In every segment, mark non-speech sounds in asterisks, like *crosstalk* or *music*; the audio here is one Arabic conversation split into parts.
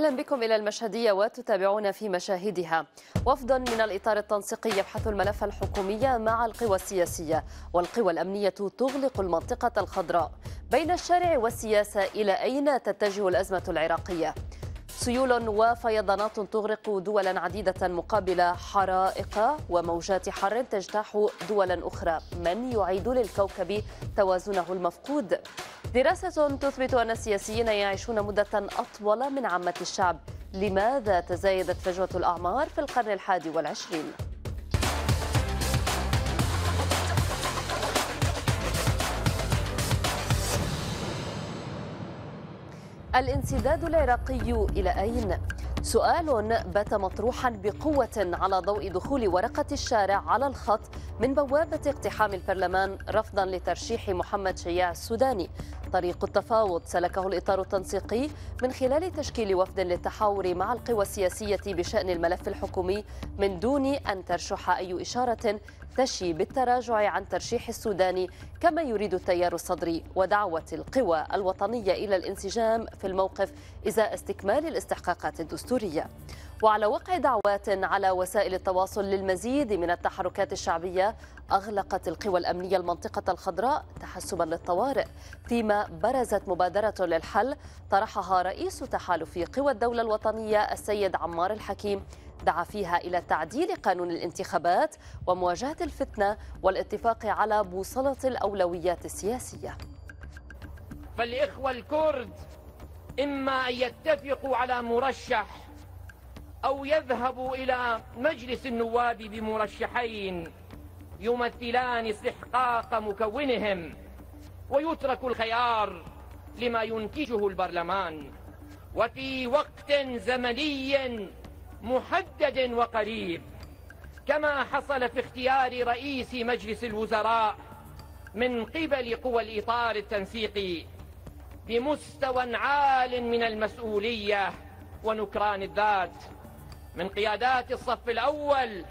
أهلا بكم إلى المشهدية وتتابعون في مشاهدها وفد من الإطار التنسيقي يبحث الملف الحكومي مع القوى السياسية والقوى الأمنية تغلق المنطقة الخضراء بين الشارع والسياسة إلى أين تتجه الأزمة العراقية سيول وفيضانات تغرق دولا عديدة مقابل حرائق وموجات حر تجتاح دولا أخرى من يعيد للكوكب توازنه المفقود دراسة تثبت أن السياسيين يعيشون مدة أطول من عامة الشعب لماذا تزايدت فجوة الأعمار في القرن الحادي والعشرين؟ الانسداد العراقي إلى أين؟ سؤال بات مطروحا بقوة على ضوء دخول ورقة الشارع على الخط من بوابة اقتحام البرلمان رفضا لترشيح محمد شياع السوداني طريق التفاوض سلكه الإطار التنسيقي من خلال تشكيل وفد للتحاور مع القوى السياسية بشأن الملف الحكومي من دون أن ترشح أي إشارة تشي بالتراجع عن ترشيح السوداني كما يريد التيار الصدري ودعوة القوى الوطنية إلى الانسجام في الموقف إزاء استكمال الاستحقاقات الدستورية وعلى وقع دعوات على وسائل التواصل للمزيد من التحركات الشعبية أغلقت القوى الأمنية المنطقة الخضراء تحسبا للطوارئ فيما برزت مبادرة للحل طرحها رئيس تحالف قوى الدولة الوطنية السيد عمار الحكيم دعا فيها إلى تعديل قانون الانتخابات ومواجهة الفتنة والاتفاق على بوصلة الأولويات السياسية فالإخوة الكرد إما أن يتفقوا على مرشح أو يذهبوا إلى مجلس النواب بمرشحين يمثلان استحقاق مكونهم ويترك الخيار لما ينتجه البرلمان وفي وقت زمني محدد وقريب كما حصل في اختيار رئيس مجلس الوزراء من قبل قوى الإطار التنسيقي بمستوى عال من المسؤولية ونكران الذات من قيادات الصف الأول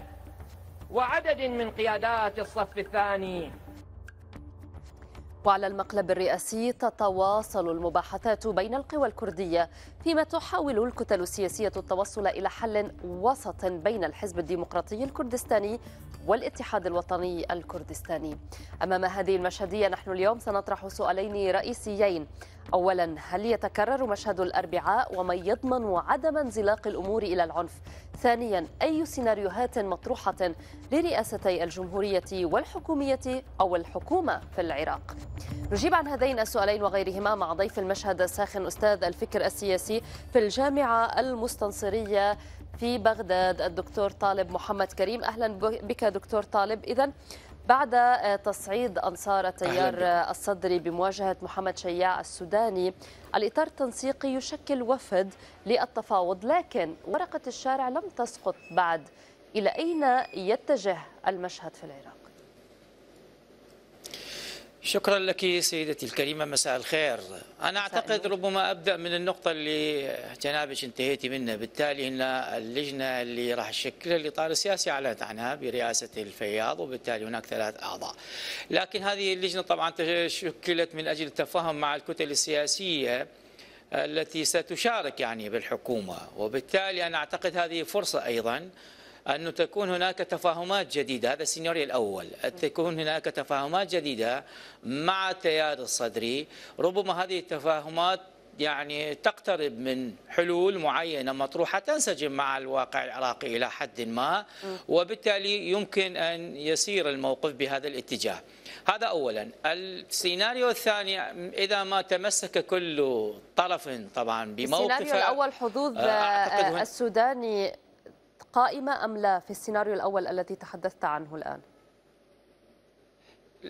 وعدد من قيادات الصف الثاني وعلى المقلب الرئاسي تتواصل المباحثات بين القوى الكردية فيما تحاول الكتل السياسية التوصل إلى حل وسط بين الحزب الديمقراطي الكردستاني والاتحاد الوطني الكردستاني أمام هذه المشهدية نحن اليوم سنطرح سؤالين رئيسيين أولا هل يتكرر مشهد الأربعاء ومن يضمن عدم انزلاق الأمور إلى العنف ثانيا أي سيناريوهات مطروحة لرئاستي الجمهورية والحكومية أو الحكومة في العراق نجيب عن هذين السؤالين وغيرهما مع ضيف المشهد الساخن أستاذ الفكر السياسي الدراسي في الجامعة المستنصرية في بغداد الدكتور طالب محمد كريم أهلا بك دكتور طالب إذا بعد تصعيد أنصار التيار الصدري بمواجهة محمد شياع السوداني الإطار التنسيقي يشكل وفد للتفاوض لكن ورقة الشارع لم تسقط بعد إلى أين يتجه المشهد في العراق؟ شكرا لك سيدتي الكريمة مساء الخير أنا أعتقد ربما أبدأ من النقطة اللي جنابش انتهيتي منها بالتالي أن اللجنة اللي راح تشكلها الإطار السياسي أعلنت عنها برئاسة الفياض وبالتالي هناك ثلاث أعضاء لكن هذه اللجنة طبعا شكلت من أجل التفاهم مع الكتل السياسية التي ستشارك يعني بالحكومة وبالتالي أنا أعتقد هذه فرصة أيضا أن تكون هناك تفاهمات جديدة هذا السيناريو الأول أن تكون هناك تفاهمات جديدة مع التيار الصدري ربما هذه التفاهمات يعني تقترب من حلول معينة مطروحة تنسجم مع الواقع العراقي إلى حد ما وبالتالي يمكن أن يسير الموقف بهذا الاتجاه هذا أولا السيناريو الثاني إذا ما تمسك كل طرف طبعا بموقف السيناريو الأول حظوظ آه، آه، السوداني قائمة أم لا في السيناريو الأول الذي تحدثت عنه الآن؟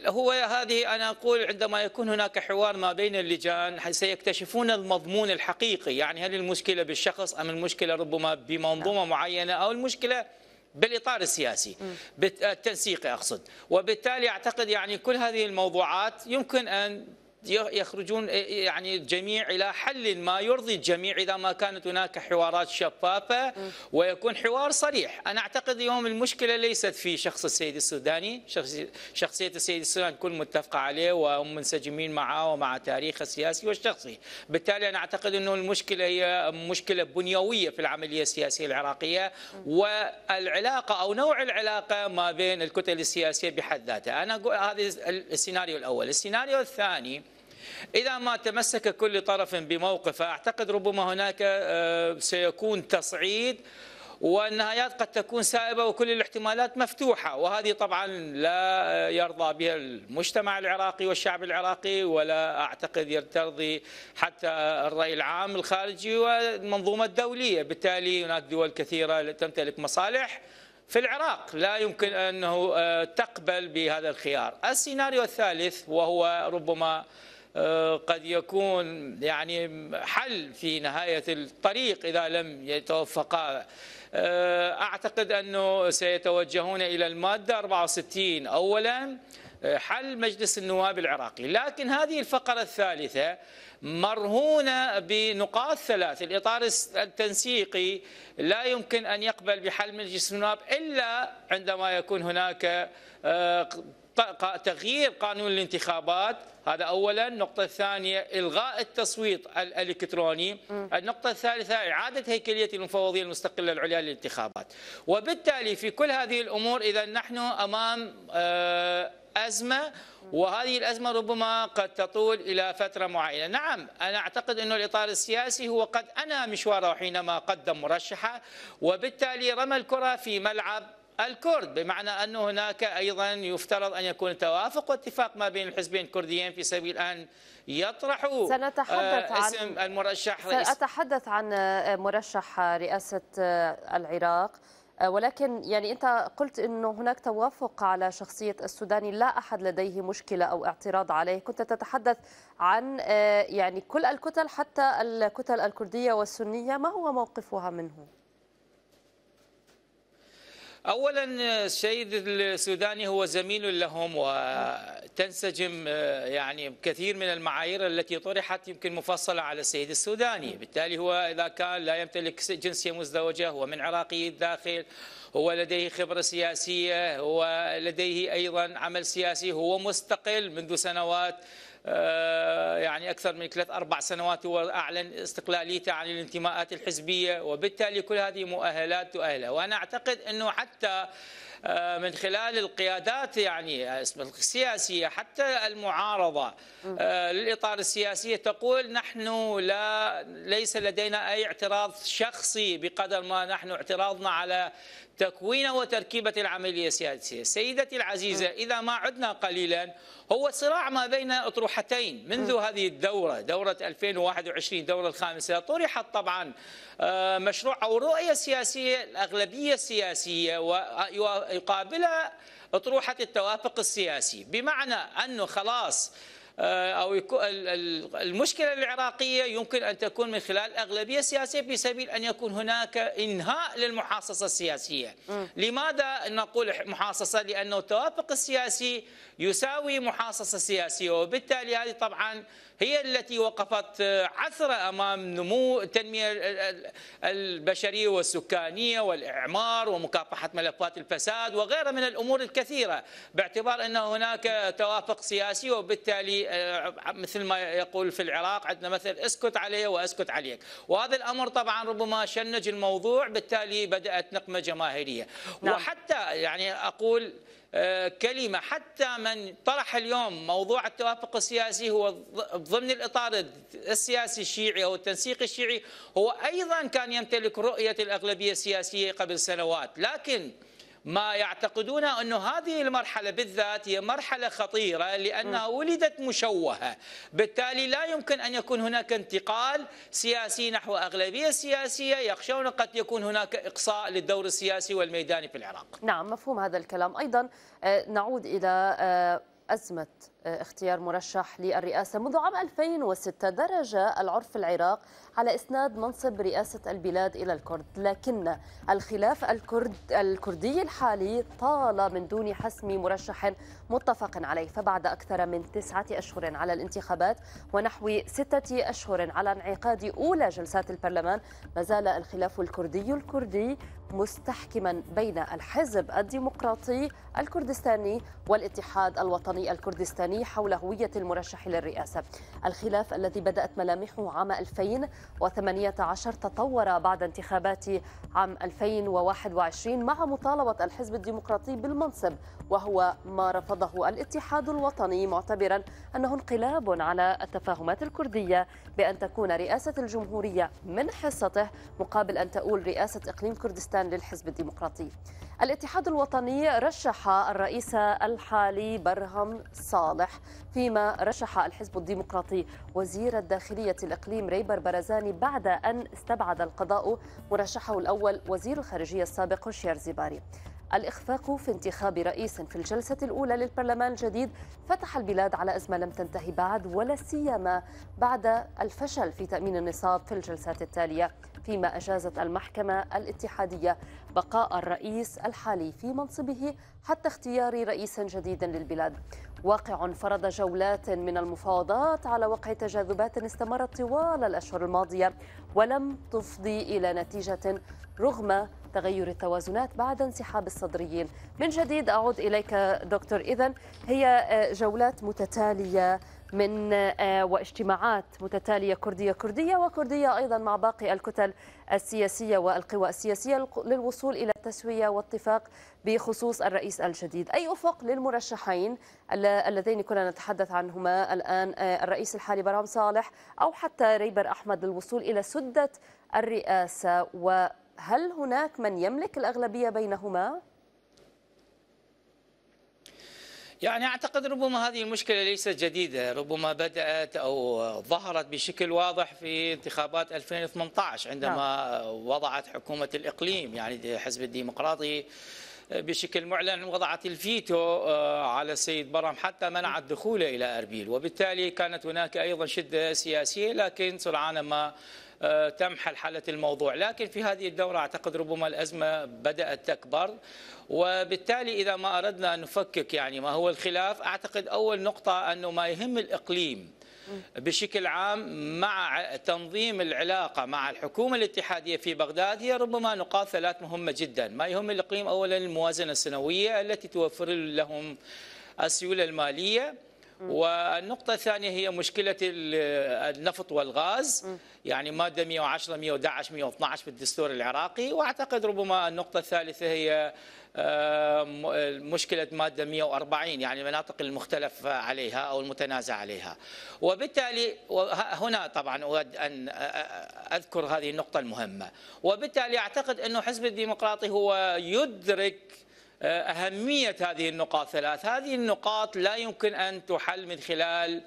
هو هذه أنا أقول عندما يكون هناك حوار ما بين اللجان سيكتشفون المضمون الحقيقي يعني هل المشكلة بالشخص أم المشكلة ربما بمنظومة نعم. معينة أو المشكلة بالاطار السياسي التنسيقي اقصد وبالتالي اعتقد يعني كل هذه الموضوعات يمكن ان يخرجون إيه، إيه، يعني الجميع الى حل ما يرضي الجميع اذا ما كانت هناك حوارات شفافه ويكون حوار صريح، انا اعتقد اليوم المشكله ليست في شخص السيد السوداني، شخصيه السيد السوداني كل متفقه عليه وهم منسجمين معه ومع تاريخه السياسي والشخصي، بالتالي انا اعتقد انه المشكله هي مشكله بنيويه في العمليه السياسيه العراقيه والعلاقه او نوع العلاقه ما بين الكتل السياسيه بحد ذاتها، انا اقول هذا السيناريو الاول، السيناريو الثاني إذا ما تمسك كل طرف بموقف أعتقد ربما هناك آه، سيكون تصعيد والنهايات قد تكون سائبة وكل الاحتمالات مفتوحة وهذه طبعا لا آه، يرضى بها المجتمع العراقي والشعب العراقي ولا أعتقد ترضي حتى الرأي العام الخارجي والمنظومة الدولية بالتالي هناك دول كثيرة تمتلك مصالح في العراق لا يمكن أنه آه، تقبل بهذا الخيار السيناريو الثالث وهو ربما آه، قد يكون يعني حل في نهاية الطريق إذا لم يتوفقا آه، أعتقد أنه سيتوجهون إلى المادة 64 أولا آه، حل مجلس النواب العراقي لكن هذه الفقرة الثالثة مرهونة بنقاط ثلاث الإطار التنسيقي لا يمكن أن يقبل بحل مجلس النواب إلا عندما يكون هناك تغيير قانون الانتخابات هذا اولا النقطه الثانيه الغاء التصويت الالكتروني م. النقطه الثالثه اعاده هيكليه المفوضيه المستقله العليا للانتخابات وبالتالي في كل هذه الامور اذا نحن امام آه، ازمه وهذه الازمه ربما قد تطول الى فتره معينه، نعم انا اعتقد انه الاطار السياسي هو قد انا مشواره حينما قدم مرشحه وبالتالي رمى الكره في ملعب الكرد بمعنى أن هناك أيضا يفترض أن يكون توافق واتفاق ما بين الحزبين الكرديين في سبيل أن يطرحوا آه، سنتحدث عن اسم المرشح رئيس سأتحدث عن آه، مرشح رئاسة آه، العراق ولكن يعني أنت قلت أنه هناك توافق على شخصية السوداني لا أحد لديه مشكلة أو اعتراض عليه كنت تتحدث عن يعني كل الكتل حتى الكتل الكردية والسنية ما هو موقفها منه؟ اولا السيد السوداني هو زميل لهم وتنسجم آه، يعني كثير من المعايير التي طرحت يمكن مفصله على السيد السوداني، بالتالي هو اذا كان لا يمتلك جنسيه مزدوجه هو من عراقي الداخل هو لديه خبره سياسيه هو لديه ايضا عمل سياسي هو مستقل منذ سنوات آه، يعني أكثر من ثلاث أربع سنوات هو أعلن استقلاليته عن الانتماءات الحزبية وبالتالي كل هذه مؤهلات تؤهله وأنا أعتقد أنه حتى آه، من خلال القيادات يعني آه، السياسية حتى المعارضة للإطار السياسي تقول نحن لا ليس لدينا أي اعتراض شخصي بقدر ما نحن اعتراضنا على تكوين وتركيبة العملية السياسية سيدتي العزيزة إذا ما عدنا قليلا هو صراع ما بين أطروحتين منذ هذه الدورة دورة 2021 الدورة الخامسة طرحت طبعا آه، مشروع أو رؤية سياسية الأغلبية السياسية ويقابلها أطروحة التوافق السياسي بمعنى أنه خلاص آه، أو المشكلة العراقية يمكن أن تكون من خلال أغلبية سياسية في سبيل أن يكون هناك إنهاء للمحاصصة السياسية م. لماذا نقول محاصصة لأنه التوافق السياسي يساوي محاصصة سياسية وبالتالي هذه طبعا هي التي وقفت آه، عثرة أمام نمو التنمية البشرية والسكانية والإعمار ومكافحة ملفات الفساد وغيرها من الأمور الكثيرة باعتبار أن هناك توافق سياسي وبالتالي آه، مثل ما يقول في العراق عندنا مثل اسكت علي واسكت عليك وهذا الأمر طبعا ربما شنج الموضوع بالتالي بدأت نقمة جماهيرية نعم. وحتى يعني أقول آه، كلمة حتى من طرح اليوم موضوع التوافق السياسي هو ضمن الإطار السياسي الشيعي أو التنسيق الشيعي هو أيضا كان يمتلك رؤية الأغلبية السياسية قبل سنوات لكن ما يعتقدون أن هذه المرحلة بالذات هي مرحلة خطيرة لأنها ولدت مشوهة بالتالي لا يمكن أن يكون هناك انتقال سياسي نحو أغلبية سياسية يخشون قد يكون هناك إقصاء للدور السياسي والميداني في العراق نعم مفهوم هذا الكلام أيضا آه، نعود إلى آه، أزمة آه، اختيار مرشح للرئاسة منذ عام 2006 درج العرف العراق على إسناد منصب رئاسة البلاد إلى الكرد لكن الخلاف الكرد الكردي الحالي طال من دون حسم مرشح متفق عليه فبعد أكثر من تسعة أشهر على الانتخابات ونحو ستة أشهر على انعقاد أولى جلسات البرلمان ما زال الخلاف الكردي الكردي مستحكما بين الحزب الديمقراطي الكردستاني والاتحاد الوطني الكردستاني الوطني حول هوية المرشح للرئاسة الخلاف الذي بدأت ملامحه عام 2018 تطور بعد انتخابات عام 2021 مع مطالبة الحزب الديمقراطي بالمنصب وهو ما رفضه الاتحاد الوطني معتبرا أنه انقلاب على التفاهمات الكردية بأن تكون رئاسة الجمهورية من حصته مقابل أن تؤول رئاسة إقليم كردستان للحزب الديمقراطي الاتحاد الوطني رشح الرئيس الحالي برهم صال صالح فيما رشح الحزب الديمقراطي وزير الداخلية الإقليم ريبر برزاني بعد أن استبعد القضاء مرشحه الأول وزير الخارجية السابق شير زيباري الإخفاق في انتخاب رئيس في الجلسة الأولى للبرلمان الجديد فتح البلاد على أزمة لم تنتهي بعد ولا سيما بعد الفشل في تأمين النصاب في الجلسات التالية فيما أجازت المحكمة الاتحادية بقاء الرئيس الحالي في منصبه حتى اختيار رئيس جديد للبلاد واقع فرض جولات من المفاوضات على وقع تجاذبات استمرت طوال الأشهر الماضية ولم تفضي إلى نتيجة رغم تغير التوازنات بعد انسحاب الصدريين من جديد أعود إليك دكتور إذا هي آه، جولات متتالية من آه، واجتماعات متتاليه كرديه كرديه وكرديه ايضا مع باقي الكتل السياسيه والقوى السياسيه للوصول الى تسوية واتفاق بخصوص الرئيس الجديد، اي افق للمرشحين اللذين كنا نتحدث عنهما الان آه، الرئيس الحالي برام صالح او حتى ريبر احمد للوصول الى سده الرئاسه و هل هناك من يملك الأغلبية بينهما؟ يعني اعتقد ربما هذه المشكله ليست جديده، ربما بدات او ظهرت بشكل واضح في انتخابات 2018 عندما نعم. وضعت حكومه الاقليم يعني حزب الديمقراطي بشكل معلن وضعت الفيتو آه، على السيد برام حتى منعت دخوله إلى أربيل وبالتالي كانت هناك أيضا شدة سياسية لكن سرعان ما آه، تم حلحلة الموضوع لكن في هذه الدورة أعتقد ربما الأزمة بدأت تكبر وبالتالي إذا ما أردنا أن نفكك يعني ما هو الخلاف أعتقد أول نقطة أنه ما يهم الإقليم بشكل عام مع تنظيم العلاقة مع الحكومة الاتحادية في بغداد هي ربما نقاط ثلاث مهمة جدا ما يهم الإقليم أولا الموازنة السنوية التي توفر لهم السيولة المالية والنقطة الثانية هي مشكلة النفط والغاز يعني مادة 110 111 112 في الدستور العراقي وأعتقد ربما النقطة الثالثة هي آه، مشكلة مادة 140 يعني المناطق المختلف عليها أو المتنازع عليها وبالتالي هنا طبعا أود أن آه، آه، أذكر هذه النقطة المهمة وبالتالي أعتقد أنه حزب الديمقراطي هو يدرك أهمية هذه النقاط ثلاث هذه النقاط لا يمكن أن تحل من خلال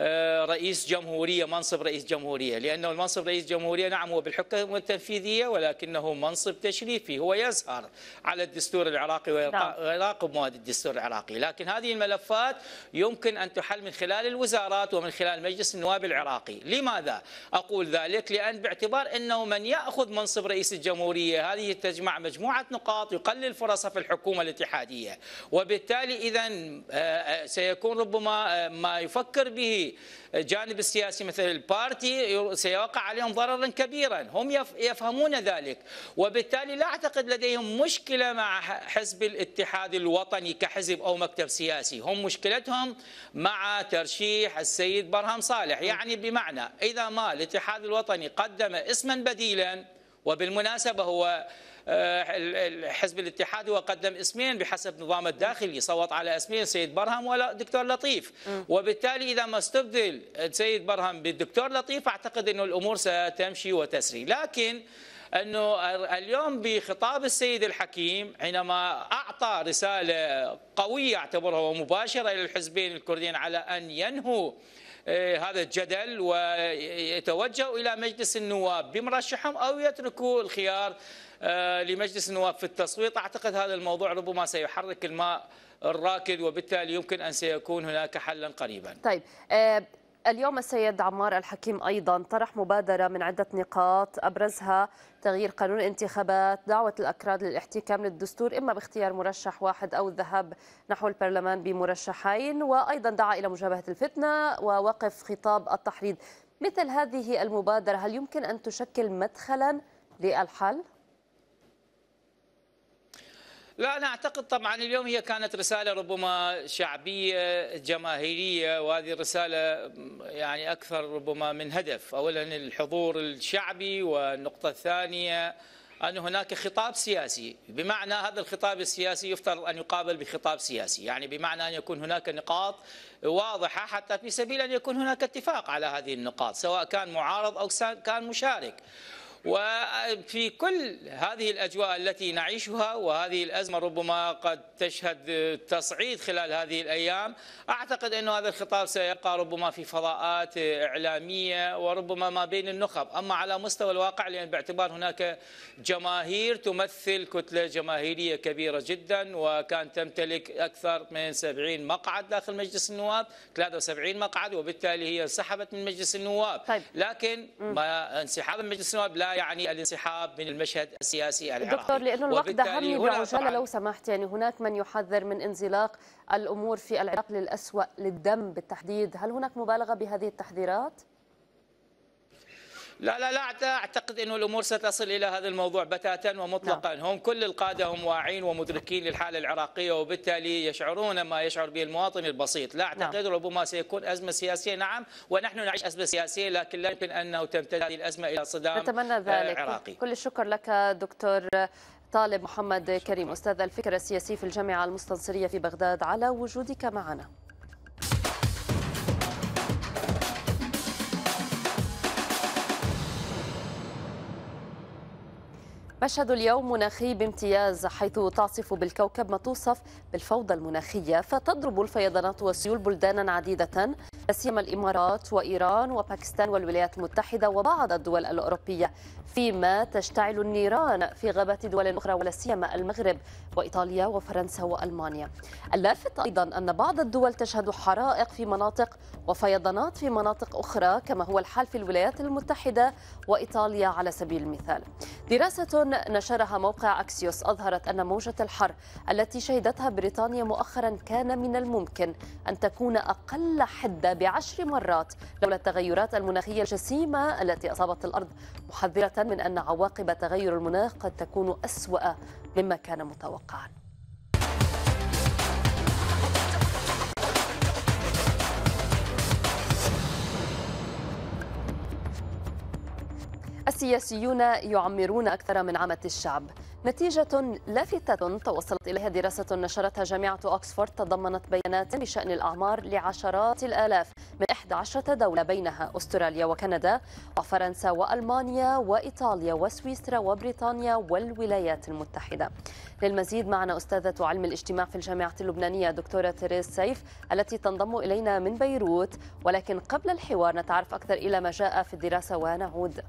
آه، رئيس جمهورية منصب رئيس جمهورية لأنه المنصب رئيس جمهورية نعم هو بالحكم التنفيذية ولكنه منصب تشريفي هو يزهر على الدستور العراقي ويراقب نعم. مواد الدستور العراقي لكن هذه الملفات يمكن أن تحل من خلال الوزارات ومن خلال مجلس النواب العراقي لماذا أقول ذلك لأن باعتبار أنه من يأخذ منصب رئيس الجمهورية هذه تجمع مجموعة نقاط يقلل فرصه في الحكومة الاتحادية وبالتالي إذا آه، آه، سيكون ربما ما يفكر به الجانب السياسي مثل البارتي سيوقع عليهم ضررا كبيرا هم يفهمون ذلك وبالتالي لا أعتقد لديهم مشكلة مع حزب الاتحاد الوطني كحزب أو مكتب سياسي هم مشكلتهم مع ترشيح السيد برهم صالح يعني بمعنى إذا ما الاتحاد الوطني قدم اسما بديلا وبالمناسبة هو آه، حزب الاتحاد وقدم اسمين بحسب نظام الداخلي صوت على اسمين سيد برهم ودكتور لطيف وبالتالي إذا ما استبدل سيد برهم بالدكتور لطيف أعتقد أنه الأمور ستمشي وتسري لكن انه اليوم بخطاب السيد الحكيم حينما اعطى رساله قويه اعتبرها ومباشره الى الحزبين الكرديين على ان ينهوا آه، هذا الجدل ويتوجهوا الى مجلس النواب بمرشحهم او يتركوا الخيار آه، لمجلس النواب في التصويت أعتقد هذا الموضوع ربما سيحرك الماء الراكد وبالتالي يمكن أن سيكون هناك حلا قريبا طيب آه، اليوم السيد عمار الحكيم أيضا طرح مبادرة من عدة نقاط أبرزها تغيير قانون الانتخابات دعوة الأكراد للاحتكام للدستور إما باختيار مرشح واحد أو الذهاب نحو البرلمان بمرشحين وأيضا دعا إلى مجابهة الفتنة ووقف خطاب التحريض مثل هذه المبادرة هل يمكن أن تشكل مدخلا للحل؟ لا أنا أعتقد طبعا اليوم هي كانت رسالة ربما شعبية جماهيرية وهذه الرسالة يعني أكثر ربما من هدف أولا الحضور الشعبي والنقطة الثانية أن هناك خطاب سياسي بمعنى هذا الخطاب السياسي يفترض أن يقابل بخطاب سياسي يعني بمعنى أن يكون هناك نقاط واضحة حتى في سبيل أن يكون هناك اتفاق على هذه النقاط سواء كان معارض أو كان مشارك وفي كل هذه الأجواء التي نعيشها وهذه الأزمة ربما قد تشهد تصعيد خلال هذه الأيام أعتقد أن هذا الخطاب سيبقى ربما في فضاءات إعلامية وربما ما بين النخب أما على مستوى الواقع لأن باعتبار هناك جماهير تمثل كتلة جماهيرية كبيرة جدا وكان تمتلك أكثر من 70 مقعد داخل مجلس النواب 73 مقعد وبالتالي هي انسحبت من مجلس النواب طيب. لكن ما انسحاب مجلس النواب لا يعني الانسحاب من المشهد السياسي العراقي دكتور لانه الوقت دهمني بعجالة لو سمحت يعني هناك من يحذر من انزلاق الأمور في العراق للاسوء للدم بالتحديد هل هناك مبالغة بهذه التحذيرات؟ لا لا لا اعتقد انه الامور ستصل الى هذا الموضوع بتاتا ومطلقا، لا. نعم. هم كل القاده هم واعين ومدركين للحاله العراقيه وبالتالي يشعرون ما يشعر به المواطن البسيط، لا اعتقد لا. نعم. ربما سيكون ازمه سياسيه نعم ونحن نعيش ازمه سياسيه لكن لا يمكن انه تمتد هذه الازمه الى صدام نتمنى آه، ذلك عراقي. كل الشكر لك دكتور طالب محمد كريم استاذ الفكر السياسي في الجامعه المستنصريه في بغداد على وجودك معنا. مشهد اليوم مناخي بامتياز حيث تعصف بالكوكب ما توصف بالفوضى المناخية فتضرب الفيضانات والسيول بلدانا عديدة لا سيما الإمارات وإيران وباكستان والولايات المتحدة وبعض الدول الأوروبية فيما تشتعل النيران في غابات دول أخرى ولا سيما المغرب وإيطاليا وفرنسا وألمانيا اللافت أيضا أن بعض الدول تشهد حرائق في مناطق وفيضانات في مناطق أخرى كما هو الحال في الولايات المتحدة وإيطاليا على سبيل المثال دراسة نشرها موقع أكسيوس أظهرت أن موجة الحر التي شهدتها بريطانيا مؤخرا كان من الممكن أن تكون أقل حدة بعشر مرات لولا التغيرات المناخية الجسيمة التي أصابت الأرض محذرة من أن عواقب تغير المناخ قد تكون أسوأ مما كان متوقعا السياسيون يعمرون أكثر من عامة الشعب نتيجة لافتة توصلت إليها دراسة نشرتها جامعة أكسفورد تضمنت بيانات بشأن الأعمار لعشرات الآلاف من 11 دولة بينها أستراليا وكندا وفرنسا وألمانيا وإيطاليا وسويسرا وبريطانيا والولايات المتحدة للمزيد معنا أستاذة علم الاجتماع في الجامعة اللبنانية دكتورة تيريز سيف التي تنضم إلينا من بيروت ولكن قبل الحوار نتعرف أكثر إلى ما جاء في الدراسة ونعود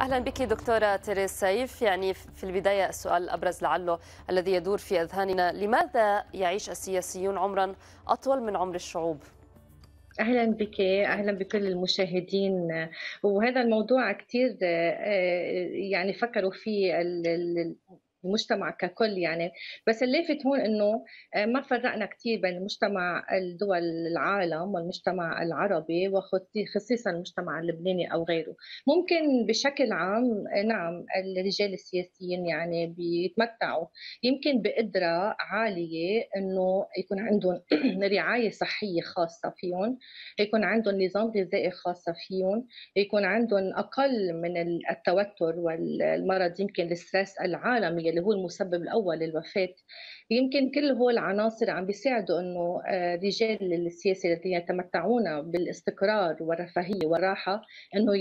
أهلا بك دكتورة تريس سيف يعني في البداية السؤال الأبرز لعله الذي يدور في أذهاننا لماذا يعيش السياسيون عمرا أطول من عمر الشعوب؟ اهلا بك اهلا بكل المشاهدين وهذا الموضوع كثير آه، آه، يعني فكروا فيه المجتمع ككل يعني بس اللافت هون انه آه، ما فرقنا كثير بين مجتمع الدول العالم والمجتمع العربي وخصيصا المجتمع اللبناني او غيره ممكن بشكل عام آه، نعم الرجال السياسيين يعني بيتمتعوا يمكن بقدره عاليه انه يكون عندهم *clears throat* رعايه صحيه خاصه فيهم يكون عندهم نظام غذائي خاصه فيهم يكون عندهم اقل من التوتر والمرض يمكن الستريس العالمي يلي هو المسبب الاول للوفاه يمكن كل هو العناصر عم بيساعدوا انه آه، رجال السياسه الذين يتمتعون بالاستقرار والرفاهيه والراحه انه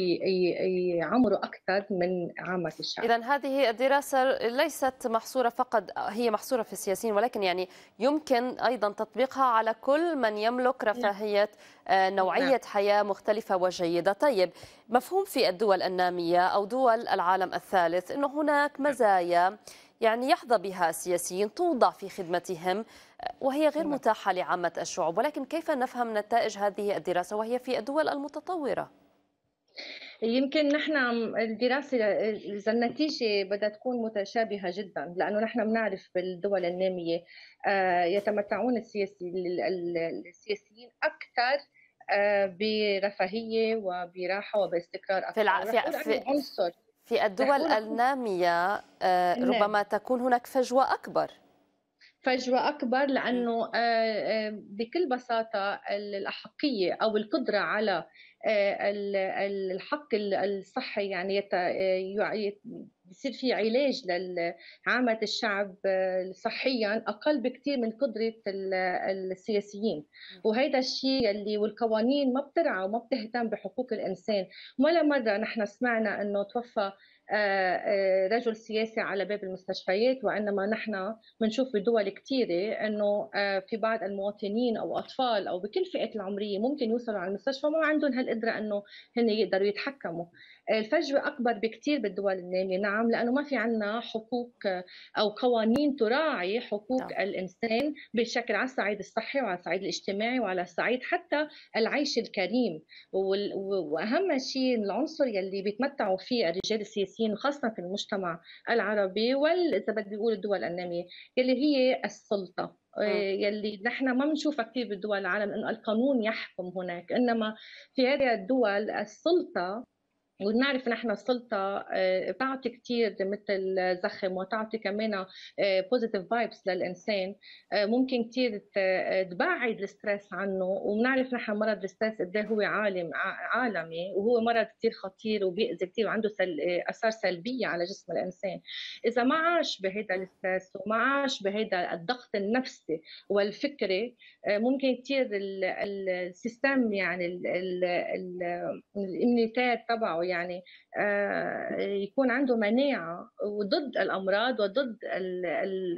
يعمروا اكثر من عامه الشعب اذا هذه الدراسه ليست محصوره فقط هي محصوره في السياسيين ولكن يعني يمكن ايضا تطبيقها على كل من يملك رفاهيه آه، نوعية نعم. حياة مختلفة وجيدة طيب مفهوم في الدول النامية أو دول العالم الثالث أنه هناك نعم. مزايا يعني يحظى بها السياسيين توضع في خدمتهم آه، وهي غير نعم. متاحة لعامة الشعوب ولكن كيف نفهم نتائج هذه الدراسة وهي في الدول المتطورة؟ يمكن نحن الدراسه اذا النتيجه بدها تكون متشابهه جدا لانه نحن بنعرف بالدول الناميه آه، يتمتعون السياسي السياسيين اكثر آه، برفاهيه وبراحه وباستقرار اكثر في, الع... في... عنصر في الدول الناميه آه، نعم. ربما تكون هناك فجوه اكبر فجوة أكبر لأنه آه، بكل بساطة الأحقية أو القدرة على الحق الصحي يعني بصير في علاج لعامة الشعب آه، صحيا أقل بكثير من قدرة السياسيين وهذا الشيء اللي والقوانين ما بترعى وما بتهتم بحقوق الإنسان ولا مرة نحن سمعنا أنه توفى آه، آه، رجل سياسي على باب المستشفيات وانما نحن بنشوف بدول كثيره انه في بعض المواطنين او اطفال او بكل فئات العمريه ممكن يوصلوا على المستشفى ما عندهم هالقدره انه هن يقدروا يتحكموا الفجوة أكبر بكثير بالدول النامية نعم لأنه ما في عنا حقوق أو قوانين تراعي حقوق نعم. الإنسان بشكل على الصعيد الصحي وعلى الصعيد الاجتماعي وعلى الصعيد حتى العيش الكريم وأهم شيء العنصر يلي بيتمتعوا فيه الرجال السياسيين خاصة في المجتمع العربي وال إذا بدي أقول الدول النامية يلي هي السلطة نعم. آه، يلي نحن ما بنشوفها كثير بالدول العالم انه القانون يحكم هناك انما في هذه الدول السلطه وبنعرف نحن السلطة آه، بتعطي كثير مثل زخم وتعطي كمان بوزيتيف آه، فايبس للإنسان آه، ممكن كثير تبعد الستريس عنه وبنعرف نحن مرض الستريس قد إيه هو عالم عالمي وهو مرض كثير خطير وبيأذي كثير وعنده سل... آثار سلبية على جسم الإنسان إذا ما عاش بهذا الستريس وما عاش بهذا الضغط النفسي والفكري ممكن كثير السيستم يعني الإمنيتات تبعه يعني آه، يكون عنده مناعه وضد الامراض وضد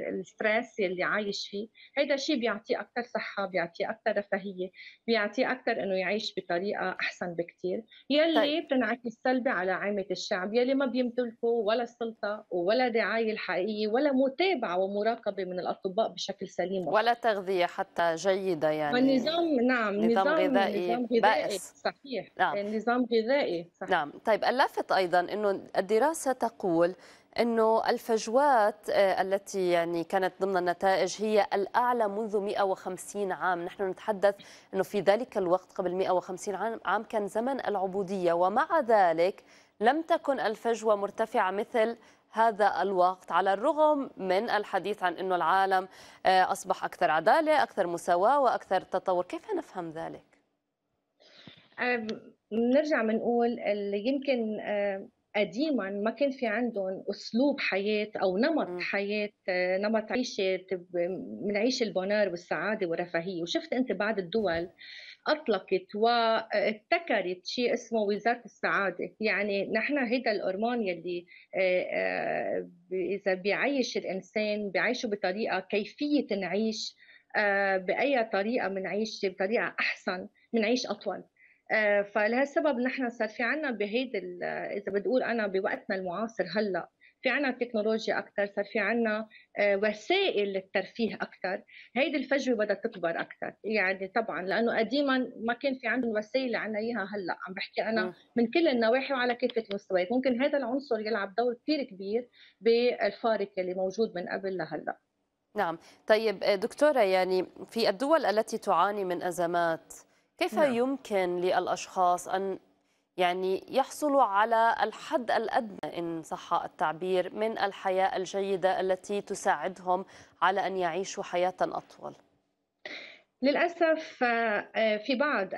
الستريس اللي عايش فيه هذا الشيء بيعطيه اكثر صحه بيعطيه اكثر رفاهيه بيعطيه اكثر انه يعيش بطريقه احسن بكثير يلي طيب. بتنعكس سلبي على عامه الشعب يلي ما بيمتلكوا ولا السلطه ولا دعايه الحقيقيه ولا متابعه ومراقبه من الاطباء بشكل سليم ولا تغذيه حتى جيده يعني والنظام نعم نظام, نظام غذائي, نظام غذائي بائس صحيح نعم. نظام غذائي صحيح. نعم طيب اللافت أيضا أنه الدراسة تقول أنه الفجوات آه، التي يعني كانت ضمن النتائج هي الأعلى منذ 150 عام نحن نتحدث أنه في ذلك الوقت قبل 150 عام كان زمن العبودية ومع ذلك لم تكن الفجوة مرتفعة مثل هذا الوقت على الرغم من الحديث عن أنه العالم آه، أصبح أكثر عدالة أكثر مساواة وأكثر تطور كيف نفهم ذلك؟ آه، بنرجع بنقول اللي يمكن آه، قديما ما كان في عندهم اسلوب حياه او نمط حياه آه، نمط عيشه بنعيش البونار والسعاده والرفاهيه وشفت انت بعض الدول اطلقت وابتكرت آه، شيء اسمه وزاره السعاده يعني نحن هيدا الهرمون يلي اذا بيعيش الانسان بيعيشه بطريقه كيفيه نعيش باي طريقه بنعيش بطريقه احسن بنعيش اطول آه، فلهالسبب نحن صار في عنا بهيدا اذا بدي اقول انا بوقتنا المعاصر هلا في عنا تكنولوجيا اكثر صار في عنا آه، وسائل للترفيه اكثر هيدي الفجوه بدها تكبر اكثر يعني طبعا لانه قديما ما كان في عندهم الوسائل اللي عنا اياها هلا عم بحكي انا نعم. من كل النواحي وعلى كافه المستويات ممكن هذا العنصر يلعب دور كثير كبير بالفارق اللي موجود من قبل لهلا نعم طيب آه، دكتوره يعني في الدول التي تعاني من ازمات كيف نعم. يمكن للأشخاص أن يعني يحصلوا على الحد الأدنى إن صح التعبير من الحياة الجيدة التي تساعدهم على أن يعيشوا حياة أطول؟ للأسف آه، آه، في بعض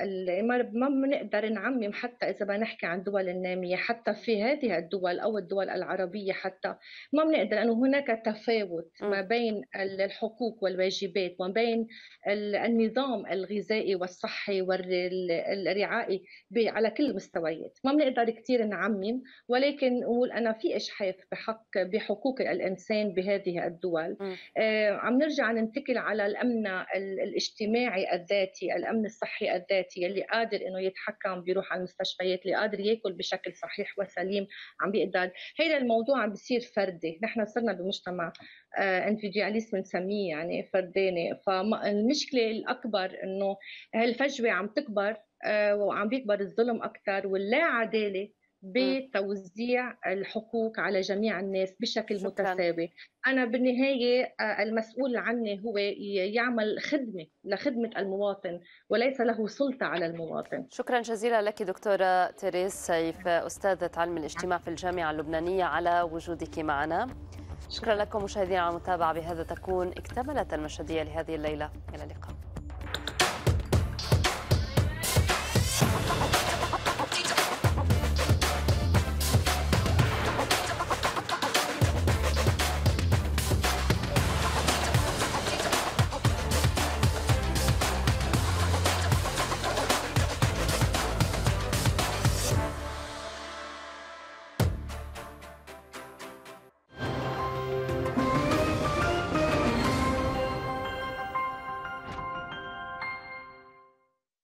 ما بنقدر نعمم حتى إذا بدنا نحكي عن دول النامية حتى في هذه الدول أو الدول العربية حتى ما بنقدر أنه هناك تفاوت ما بين الحقوق والواجبات وما بين النظام الغذائي والصحي والرعائي على كل المستويات ما بنقدر كثير نعمم ولكن نقول أنا في إجحاف بحق بحقوق الإنسان بهذه الدول آه، عم نرجع ننتقل على الأمن الاجتماعي الاجتماعي الذاتي الامن الصحي الذاتي اللي قادر انه يتحكم بيروح على المستشفيات اللي قادر ياكل بشكل صحيح وسليم عم بيقدر هذا الموضوع عم بيصير فردي نحن صرنا بمجتمع انفيدياليست آه، بنسميه يعني فرداني فالمشكله الاكبر انه هالفجوه عم تكبر آه، وعم بيكبر الظلم اكثر واللا عداله بتوزيع الحقوق على جميع الناس بشكل شكرا. متساوي أنا بالنهاية آه، المسؤول عني هو يعمل خدمة لخدمة المواطن وليس له سلطة على المواطن شكرا جزيلا لك دكتورة تيريس سيف أستاذة علم الاجتماع في الجامعة اللبنانية على وجودك معنا شكرا لكم مشاهدينا على المتابعة بهذا تكون اكتملت المشهدية لهذه الليلة إلى اللقاء